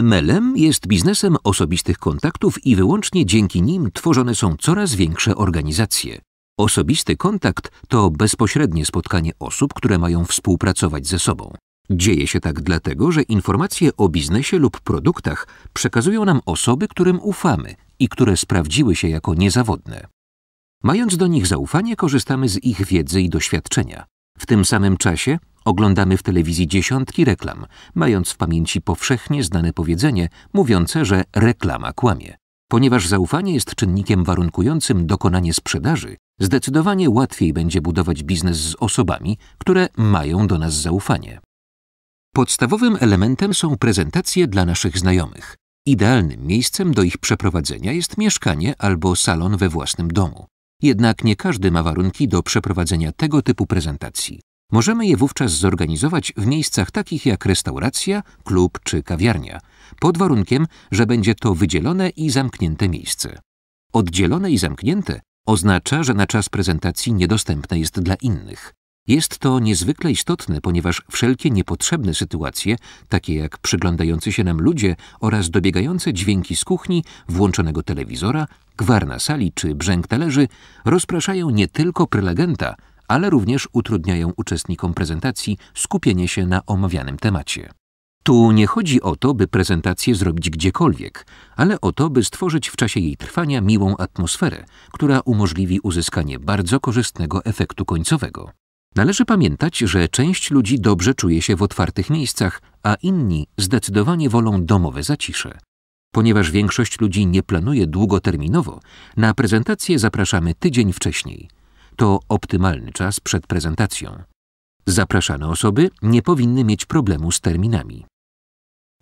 MLM jest biznesem osobistych kontaktów i wyłącznie dzięki nim tworzone są coraz większe organizacje. Osobisty kontakt to bezpośrednie spotkanie osób, które mają współpracować ze sobą. Dzieje się tak dlatego, że informacje o biznesie lub produktach przekazują nam osoby, którym ufamy i które sprawdziły się jako niezawodne. Mając do nich zaufanie, korzystamy z ich wiedzy i doświadczenia. W tym samym czasie oglądamy w telewizji dziesiątki reklam, mając w pamięci powszechnie znane powiedzenie mówiące, że reklama kłamie. Ponieważ zaufanie jest czynnikiem warunkującym dokonanie sprzedaży, zdecydowanie łatwiej będzie budować biznes z osobami, które mają do nas zaufanie. Podstawowym elementem są prezentacje dla naszych znajomych. Idealnym miejscem do ich przeprowadzenia jest mieszkanie albo salon we własnym domu. Jednak nie każdy ma warunki do przeprowadzenia tego typu prezentacji. Możemy je wówczas zorganizować w miejscach takich jak restauracja, klub czy kawiarnia, pod warunkiem, że będzie to wydzielone i zamknięte miejsce. Oddzielone i zamknięte oznacza, że na czas prezentacji niedostępne jest dla innych. Jest to niezwykle istotne, ponieważ wszelkie niepotrzebne sytuacje, takie jak przyglądający się nam ludzie oraz dobiegające dźwięki z kuchni, włączonego telewizora, gwar na sali czy brzęk talerzy, rozpraszają nie tylko prelegenta, ale również utrudniają uczestnikom prezentacji skupienie się na omawianym temacie. Tu nie chodzi o to, by prezentację zrobić gdziekolwiek, ale o to, by stworzyć w czasie jej trwania miłą atmosferę, która umożliwi uzyskanie bardzo korzystnego efektu końcowego. Należy pamiętać, że część ludzi dobrze czuje się w otwartych miejscach, a inni zdecydowanie wolą domowe zacisze. Ponieważ większość ludzi nie planuje długoterminowo, na prezentację zapraszamy tydzień wcześniej. To optymalny czas przed prezentacją. Zapraszane osoby nie powinny mieć problemu z terminami.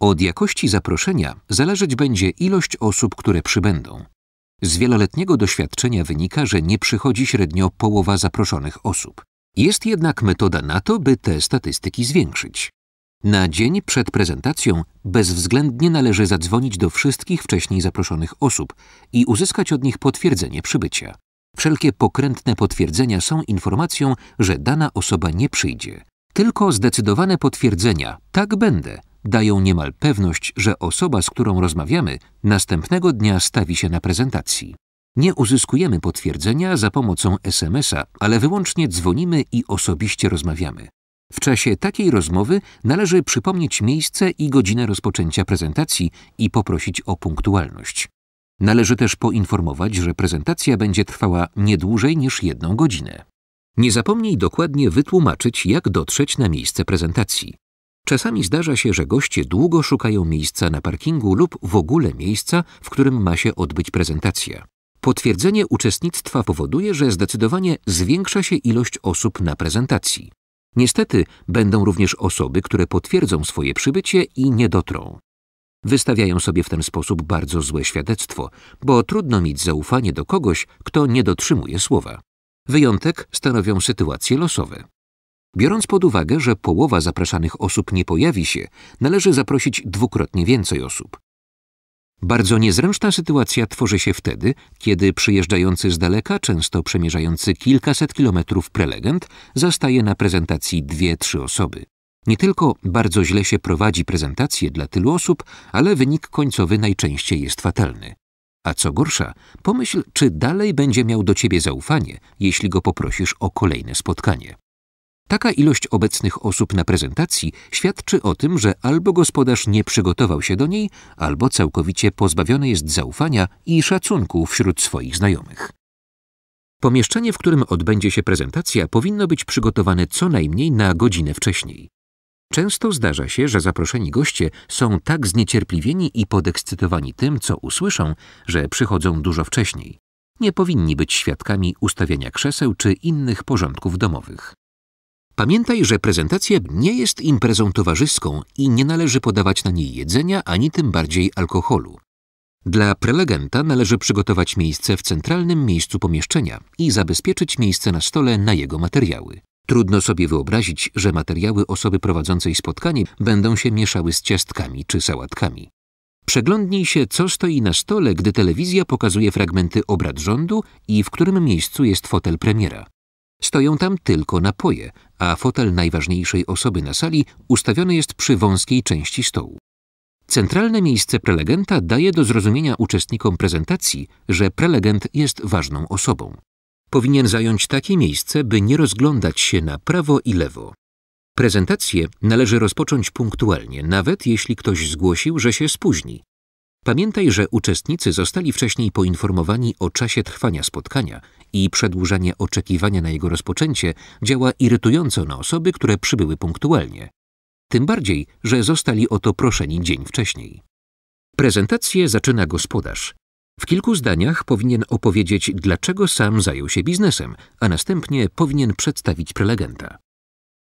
Od jakości zaproszenia zależeć będzie ilość osób, które przybędą. Z wieloletniego doświadczenia wynika, że nie przychodzi średnio połowa zaproszonych osób. Jest jednak metoda na to, by te statystyki zwiększyć. Na dzień przed prezentacją bezwzględnie należy zadzwonić do wszystkich wcześniej zaproszonych osób i uzyskać od nich potwierdzenie przybycia. Wszelkie pokrętne potwierdzenia są informacją, że dana osoba nie przyjdzie. Tylko zdecydowane potwierdzenia tak będę dają niemal pewność, że osoba, z którą rozmawiamy, następnego dnia stawi się na prezentacji. Nie uzyskujemy potwierdzenia za pomocą SMS-a, ale wyłącznie dzwonimy i osobiście rozmawiamy. W czasie takiej rozmowy należy przypomnieć miejsce i godzinę rozpoczęcia prezentacji i poprosić o punktualność. Należy też poinformować, że prezentacja będzie trwała nie dłużej niż jedną godzinę. Nie zapomnij dokładnie wytłumaczyć, jak dotrzeć na miejsce prezentacji. Czasami zdarza się, że goście długo szukają miejsca na parkingu lub w ogóle miejsca, w którym ma się odbyć prezentacja. Potwierdzenie uczestnictwa powoduje, że zdecydowanie zwiększa się ilość osób na prezentacji. Niestety będą również osoby, które potwierdzą swoje przybycie i nie dotrą. Wystawiają sobie w ten sposób bardzo złe świadectwo, bo trudno mieć zaufanie do kogoś, kto nie dotrzymuje słowa. Wyjątek stanowią sytuacje losowe. Biorąc pod uwagę, że połowa zapraszanych osób nie pojawi się, należy zaprosić dwukrotnie więcej osób. Bardzo niezręczna sytuacja tworzy się wtedy, kiedy przyjeżdżający z daleka, często przemierzający kilkaset kilometrów prelegent, zastaje na prezentacji dwie, trzy osoby. Nie tylko bardzo źle się prowadzi prezentację dla tylu osób, ale wynik końcowy najczęściej jest fatalny. A co gorsza, pomyśl, czy dalej będzie miał do ciebie zaufanie, jeśli go poprosisz o kolejne spotkanie. Taka ilość obecnych osób na prezentacji świadczy o tym, że albo gospodarz nie przygotował się do niej, albo całkowicie pozbawiony jest zaufania i szacunku wśród swoich znajomych. Pomieszczenie, w którym odbędzie się prezentacja, powinno być przygotowane co najmniej na godzinę wcześniej. Często zdarza się, że zaproszeni goście są tak zniecierpliwieni i podekscytowani tym, co usłyszą, że przychodzą dużo wcześniej. Nie powinni być świadkami ustawiania krzeseł czy innych porządków domowych. Pamiętaj, że prezentacja nie jest imprezą towarzyską i nie należy podawać na niej jedzenia ani tym bardziej alkoholu. Dla prelegenta należy przygotować miejsce w centralnym miejscu pomieszczenia i zabezpieczyć miejsce na stole na jego materiały. Trudno sobie wyobrazić, że materiały osoby prowadzącej spotkanie będą się mieszały z ciastkami czy sałatkami. Przeglądnij się, co stoi na stole, gdy telewizja pokazuje fragmenty obrad rządu i w którym miejscu jest fotel premiera. Stoją tam tylko napoje, a fotel najważniejszej osoby na sali ustawiony jest przy wąskiej części stołu. Centralne miejsce prelegenta daje do zrozumienia uczestnikom prezentacji, że prelegent jest ważną osobą. Powinien zająć takie miejsce, by nie rozglądać się na prawo i lewo. Prezentację należy rozpocząć punktualnie, nawet jeśli ktoś zgłosił, że się spóźni. Pamiętaj, że uczestnicy zostali wcześniej poinformowani o czasie trwania spotkania i przedłużanie oczekiwania na jego rozpoczęcie działa irytująco na osoby, które przybyły punktualnie. Tym bardziej, że zostali o to proszeni dzień wcześniej. Prezentację zaczyna gospodarz. W kilku zdaniach powinien opowiedzieć, dlaczego sam zajął się biznesem, a następnie powinien przedstawić prelegenta.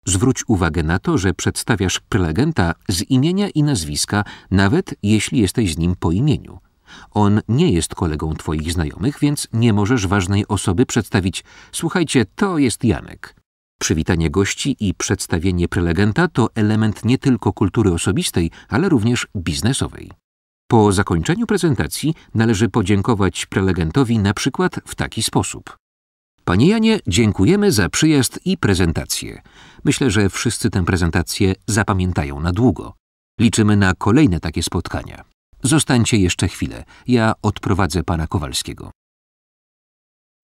Zwróć uwagę na to, że przedstawiasz prelegenta z imienia i nazwiska, nawet jeśli jesteś z nim po imieniu. On nie jest kolegą twoich znajomych, więc nie możesz ważnej osoby przedstawić. Słuchajcie, to jest Janek. Przywitanie gości i przedstawienie prelegenta to element nie tylko kultury osobistej, ale również biznesowej. Po zakończeniu prezentacji należy podziękować prelegentowi na przykład w taki sposób. Panie Janie, dziękujemy za przyjazd i prezentację. Myślę, że wszyscy tę prezentację zapamiętają na długo. Liczymy na kolejne takie spotkania. Zostańcie jeszcze chwilę, ja odprowadzę pana Kowalskiego.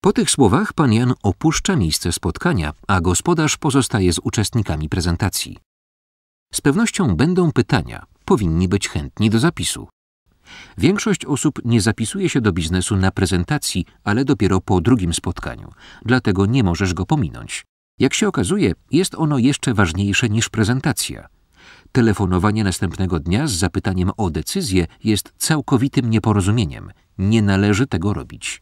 Po tych słowach pan Jan opuszcza miejsce spotkania, a gospodarz pozostaje z uczestnikami prezentacji. Z pewnością będą pytania, powinni być chętni do zapisu. Większość osób nie zapisuje się do biznesu na prezentacji, ale dopiero po drugim spotkaniu, dlatego nie możesz go pominąć. Jak się okazuje, jest ono jeszcze ważniejsze niż prezentacja. Telefonowanie następnego dnia z zapytaniem o decyzję jest całkowitym nieporozumieniem. Nie należy tego robić.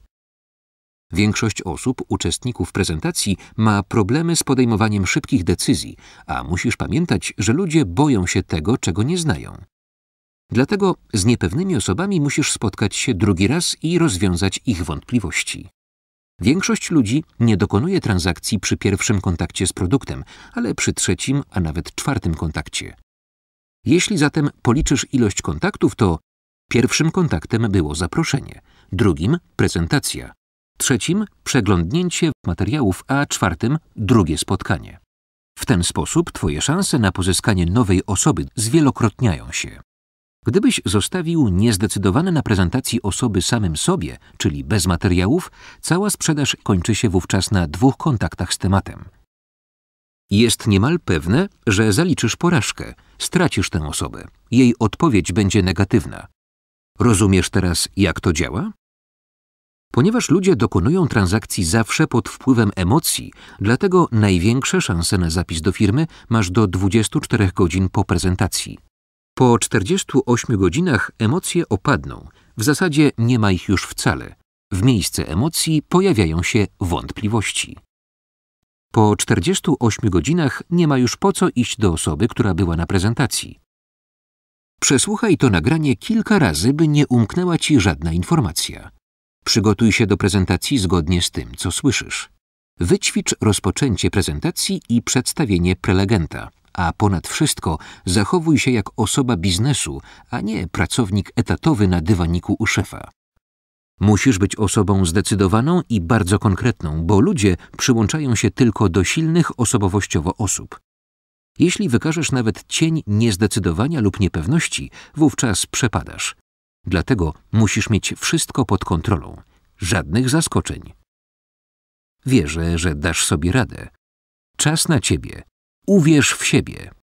Większość osób, uczestników prezentacji, ma problemy z podejmowaniem szybkich decyzji, a musisz pamiętać, że ludzie boją się tego, czego nie znają. Dlatego z niepewnymi osobami musisz spotkać się drugi raz i rozwiązać ich wątpliwości. Większość ludzi nie dokonuje transakcji przy pierwszym kontakcie z produktem, ale przy trzecim, a nawet czwartym kontakcie. Jeśli zatem policzysz ilość kontaktów, to pierwszym kontaktem było zaproszenie, drugim prezentacja, trzecim przeglądnięcie materiałów, a czwartym drugie spotkanie. W ten sposób twoje szanse na pozyskanie nowej osoby zwielokrotniają się. Gdybyś zostawił niezdecydowane na prezentacji osoby samym sobie, czyli bez materiałów, cała sprzedaż kończy się wówczas na dwóch kontaktach z tematem. Jest niemal pewne, że zaliczysz porażkę, stracisz tę osobę. Jej odpowiedź będzie negatywna. Rozumiesz teraz, jak to działa? Ponieważ ludzie dokonują transakcji zawsze pod wpływem emocji, dlatego największe szanse na zapis do firmy masz do 24 godzin po prezentacji. Po 48 godzinach emocje opadną, w zasadzie nie ma ich już wcale. W miejsce emocji pojawiają się wątpliwości. Po 48 godzinach nie ma już po co iść do osoby, która była na prezentacji. Przesłuchaj to nagranie kilka razy, by nie umknęła ci żadna informacja. Przygotuj się do prezentacji zgodnie z tym, co słyszysz. Wyćwicz rozpoczęcie prezentacji i przedstawienie prelegenta, a ponad wszystko zachowuj się jak osoba biznesu, a nie pracownik etatowy na dywaniku u szefa. Musisz być osobą zdecydowaną i bardzo konkretną, bo ludzie przyłączają się tylko do silnych osobowościowo osób. Jeśli wykażesz nawet cień niezdecydowania lub niepewności, wówczas przepadasz. Dlatego musisz mieć wszystko pod kontrolą, żadnych zaskoczeń. Wierzę, że dasz sobie radę. Czas na ciebie. Uwierz w siebie.